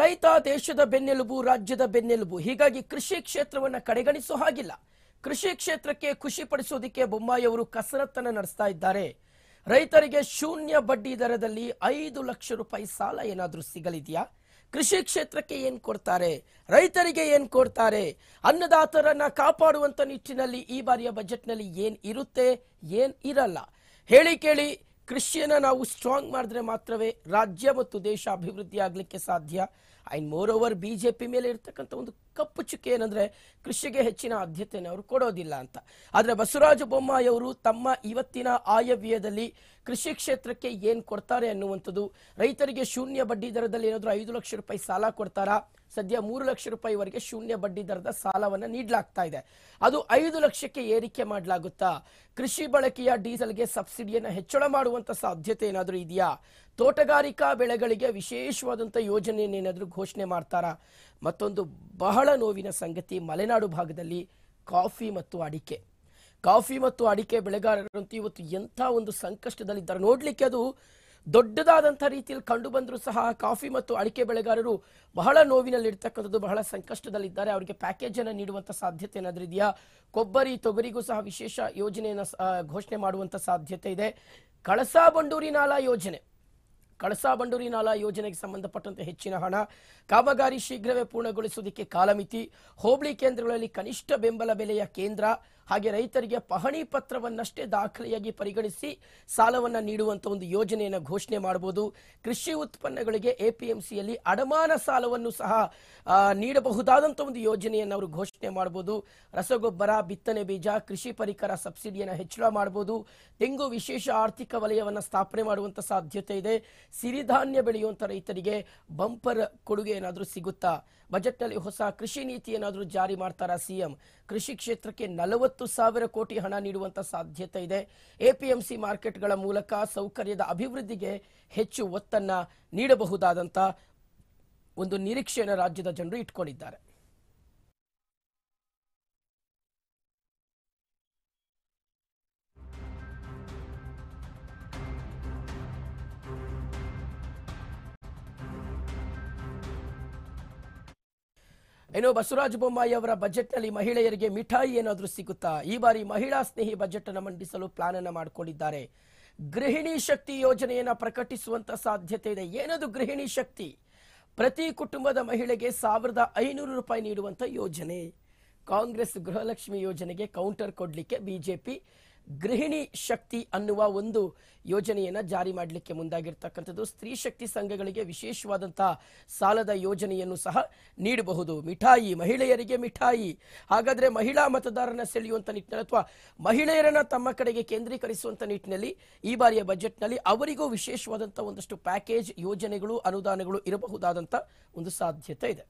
ರೈತ ದೇಶದ ಬೆನ್ನೆಲುಬು ರಾಜ್ಯದ ಬೆನ್ನೆಲುಬು ಹೀಗಾಗಿ ಕೃಷಿ ಕ್ಷೇತ್ರವನ್ನು ಕಡೆಗಣಿಸೋ ಹಾಗಿಲ್ಲ ಕೃಷಿ ಕ್ಷೇತ್ರಕ್ಕೆ ಖುಷಿ ಪಡಿಸೋದಕ್ಕೆ ಬೊಮ್ಮಾಯಿ ಅವರು ಕಸರತ್ತನ್ನು ನಡೆಸ್ತಾ ಇದ್ದಾರೆ ರೈತರಿಗೆ ಶೂನ್ಯ ಬಡ್ಡಿ ದರದಲ್ಲಿ ಐದು ಲಕ್ಷ ರೂಪಾಯಿ ಸಾಲ ಏನಾದರೂ ಸಿಗಲಿದೆಯಾ ಕೃಷಿ ಕ್ಷೇತ್ರಕ್ಕೆ ಏನು ಕೊಡ್ತಾರೆ ರೈತರಿಗೆ ಏನು ಕೊಡ್ತಾರೆ ಅನ್ನದಾತರನ್ನ ಕಾಪಾಡುವಂತ ನಿಟ್ಟಿನಲ್ಲಿ ಈ ಬಾರಿಯ ಬಜೆಟ್ನಲ್ಲಿ ಏನು ಇರುತ್ತೆ ಏನು ಇರಲ್ಲ ಹೇಳಿ ಕೇಳಿ ಕ್ರಿಶ್ಚಿಯನ್ನ ನಾವು ಸ್ಟ್ರಾಂಗ್ ಮಾಡಿದ್ರೆ ಮಾತ್ರವೇ ರಾಜ್ಯ ಮತ್ತು ದೇಶ ಅಭಿವೃದ್ಧಿ ಆಗಲಿಕ್ಕೆ ಸಾಧ್ಯ ಐನ್ ಮೋರ್ ಓವರ್ ಬಿ ಮೇಲೆ ಇರ್ತಕ್ಕಂಥ ಒಂದು ಕಪ್ಪು ಚುಕ್ಕೆ ಏನಂದರೆ ಕೃಷಿಗೆ ಹೆಚ್ಚಿನ ಆದ್ಯತೆಯನ್ನು ಅವರು ಕೊಡೋದಿಲ್ಲ ಅಂತ ಆದರೆ ಬಸವರಾಜ ಬೊಮ್ಮಾಯಿ ಅವರು ತಮ್ಮ ಇವತ್ತಿನ ಆಯವ್ಯಯದಲ್ಲಿ ಕೃಷಿ ಕ್ಷೇತ್ರಕ್ಕೆ ಏನು ಕೊಡ್ತಾರೆ ಅನ್ನುವಂಥದ್ದು ರೈತರಿಗೆ ಶೂನ್ಯ ಬಡ್ಡಿ ದರದಲ್ಲಿ ಏನಾದರೂ ಐದು ಲಕ್ಷ ರೂಪಾಯಿ ಸಾಲ ಕೊಡ್ತಾರಾ ಸದ್ಯ ಮೂರು ಲಕ್ಷ ರೂಪಾಯಿವರೆಗೆ ಶೂನ್ಯ ಬಡ್ಡಿ ದರದ ಸಾಲವನ್ನು ನೀಡಲಾಗ್ತಾ ಇದೆ ಅದು ಐದು ಲಕ್ಷಕ್ಕೆ ಏರಿಕೆ ಮಾಡಲಾಗುತ್ತಾ ಕೃಷಿ ಬಳಕೆಯ ಡೀಸೆಲ್ಗೆ ಸಬ್ಸಿಡಿಯನ್ನು ಹೆಚ್ಚಳ ಮಾಡುವಂಥ ಸಾಧ್ಯತೆ ಏನಾದರೂ ಇದೆಯಾ ತೋಟಗಾರಿಕಾ ಬೆಳೆಗಳಿಗೆ ವಿಶೇಷವಾದಂಥ ಯೋಜನೆಯನ್ನೇನಾದರೂ ಘೋಷಣೆ ಮಾಡ್ತಾರಾ ಮತ್ತೊಂದು ಬಹಳ ನೋವಿನ ಸಂಗತಿ ಮಲೆನಾಡು ಭಾಗದಲ್ಲಿ ಕಾಫಿ ಮತ್ತು ಅಡಿಕೆ ಕಾಫಿ ಮತ್ತು ಅಡಿಕೆ ಬೆಳೆಗಾರರಂತೂ ಇವತ್ತು ಎಂಥ ಒಂದು ಸಂಕಷ್ಟದಲ್ಲಿದ್ದಾರೆ ನೋಡಲಿಕ್ಕೆ ಅದು ದೊಡ್ಡದಾದಂಥ ರೀತಿಯಲ್ಲಿ ಕಂಡು ಬಂದರೂ ಸಹ ಕಾಫಿ ಮತ್ತು ಅಡಿಕೆ ಬೆಳೆಗಾರರು ಬಹಳ ನೋವಿನಲ್ಲಿರ್ತಕ್ಕಂಥದ್ದು ಬಹಳ ಸಂಕಷ್ಟದಲ್ಲಿದ್ದಾರೆ ಅವರಿಗೆ ಪ್ಯಾಕೇಜ್ ಅನ್ನು ನೀಡುವಂಥ ಸಾಧ್ಯತೆ ಏನಾದರೂ ಇದೆಯಾ ಕೊಬ್ಬರಿ ತೊಗರಿಗೂ ಸಹ ವಿಶೇಷ ಯೋಜನೆಯನ್ನು ಘೋಷಣೆ ಮಾಡುವಂಥ ಸಾಧ್ಯತೆ ಇದೆ ಕಳಸಾ ಬಂಡೂರಿ ನಾಲಾ ಯೋಜನೆ ಕಳಸಾ ಬಂಡೂರಿ ನಾಲಾ ಯೋಜನೆಗೆ ಸಂಬಂಧಪಟ್ಟಂತೆ ಹೆಚ್ಚಿನ ಹಣ ಕಾಮಗಾರಿ ಶೀಘ್ರವೇ ಪೂರ್ಣಗೊಳಿಸುವುದಕ್ಕೆ ಕಾಲಮಿತಿ ಹೋಬಳಿ ಕೇಂದ್ರಗಳಲ್ಲಿ ಕನಿಷ್ಠ ಬೆಂಬಲ ಬೆಲೆಯ ಕೇಂದ್ರ ಹಾಗೆ ರೈತರಿಗೆ ಪಹಣಿ ಪತ್ರವನ್ನಷ್ಟೇ ದಾಖಲೆಯಾಗಿ ಪರಿಗಣಿಸಿ ಸಾಲವನ್ನು ನೀಡುವಂಥ ಒಂದು ಯೋಜನೆಯನ್ನು ಘೋಷಣೆ ಮಾಡಬಹುದು ಕೃಷಿ ಉತ್ಪನ್ನಗಳಿಗೆ ಎಪಿಎಂಸಿಯಲ್ಲಿ ಅಡಮಾನ ಸಾಲವನ್ನು ಸಹ ನೀಡಬಹುದಾದಂಥ ಒಂದು ಯೋಜನೆಯನ್ನು ಅವರು ಘೋಷಣೆ ಮಾಡಬಹುದು ರಸಗೊಬ್ಬರ ಬಿತ್ತನೆ ಬೀಜ ಕೃಷಿ ಪರಿಕರ ಸಬ್ಸಿಡಿಯನ್ನು ಹೆಚ್ಚಳ ಮಾಡಬಹುದು ತೆಂಗು ವಿಶೇಷ ಆರ್ಥಿಕ ವಲಯವನ್ನು ಸ್ಥಾಪನೆ ಮಾಡುವಂಥ ಸಾಧ್ಯತೆ ಇದೆ ಸಿರಿಧಾನ್ಯ ಬೆಳೆಯುವಂಥ ರೈತರಿಗೆ ಬಂಪರ್ ಕೊಡುಗೆ ಏನಾದರೂ ಸಿಗುತ್ತಾ ಬಜೆಟ್ನಲ್ಲಿ ಹೊಸ ಕೃಷಿ ನೀತಿ ಏನಾದರೂ ಜಾರಿ ಮಾಡ್ತಾರಾ ಸಿಎಂ ಕೃಷಿ ಕ್ಷೇತ್ರಕ್ಕೆ ನಲವತ್ತು ಐವತ್ತು ಸಾವಿರ ಕೋಟಿ ಹಣ ನೀಡುವಂತ ಸಾಧ್ಯತೆ ಇದೆ ಎಪಿಎಂಸಿ ಮಾರ್ಕೆಟ್ಗಳ ಮೂಲಕ ಸೌಕರ್ಯದ ಅಭಿವೃದ್ಧಿಗೆ ಹೆಚ್ಚು ಒತ್ತನ್ನ ನೀಡಬಹುದಾದಂತ ಒಂದು ನಿರೀಕ್ಷೆಯನ್ನು ರಾಜ್ಯದ ಜನರು ಇಟ್ಕೊಂಡಿದ್ದಾರೆ ಇನ್ನು ಬಸವರಾಜ ಬೊಮ್ಮಾಯಿ ಅವರ ಬಜೆಟ್ನಲ್ಲಿ ಮಹಿಳೆಯರಿಗೆ ಮಿಠಾಯಿ ಏನಾದರೂ ಸಿಗುತ್ತಾ ಈ ಬಾರಿ ಮಹಿಳಾ ಸ್ನೇಹಿ ಬಜೆಟ್ ಅನ್ನು ಮಂಡಿಸಲು ಪ್ಲಾನ್ ಅನ್ನು ಮಾಡಿಕೊಂಡಿದ್ದಾರೆ ಗೃಹಿಣಿ ಶಕ್ತಿ ಯೋಜನೆಯನ್ನು ಪ್ರಕಟಿಸುವಂತ ಸಾಧ್ಯತೆ ಇದೆ ಏನದು ಗೃಹಿಣಿ ಶಕ್ತಿ ಪ್ರತಿ ಕುಟುಂಬದ ಮಹಿಳೆಗೆ ಸಾವಿರದ ಐನೂರು ರೂಪಾಯಿ ನೀಡುವಂತ ಯೋಜನೆ ಕಾಂಗ್ರೆಸ್ ಗೃಹಲಕ್ಷ್ಮಿ ಯೋಜನೆಗೆ ಕೌಂಟರ್ ಕೊಡಲಿಕ್ಕೆ ಬಿಜೆಪಿ ಗೃಹಿಣಿ ಶಕ್ತಿ ಅನ್ನುವ ಒಂದು ಯೋಜನೆಯನ್ನು ಜಾರಿ ಮಾಡಲಿಕ್ಕೆ ಮುಂದಾಗಿರ್ತಕ್ಕಂಥದ್ದು ಸ್ತ್ರೀ ಶಕ್ತಿ ಸಂಘಗಳಿಗೆ ವಿಶೇಷವಾದಂತಹ ಸಾಲದ ಯೋಜನೆಯನ್ನು ಸಹ ನೀಡಬಹುದು ಮಿಠಾಯಿ ಮಹಿಳೆಯರಿಗೆ ಮಿಠಾಯಿ ಹಾಗಾದರೆ ಮಹಿಳಾ ಮತದಾರರನ್ನು ಸೆಳೆಯುವಂಥ ನಿಟ್ಟಿನಲ್ಲಿ ಅಥವಾ ಮಹಿಳೆಯರನ್ನ ತಮ್ಮ ಕಡೆಗೆ ಕೇಂದ್ರೀಕರಿಸುವಂಥ ನಿಟ್ಟಿನಲ್ಲಿ ಈ ಬಾರಿಯ ಬಜೆಟ್ನಲ್ಲಿ ಅವರಿಗೂ ವಿಶೇಷವಾದಂಥ ಒಂದಷ್ಟು ಪ್ಯಾಕೇಜ್ ಯೋಜನೆಗಳು ಅನುದಾನಗಳು ಇರಬಹುದಾದಂಥ ಒಂದು ಸಾಧ್ಯತೆ ಇದೆ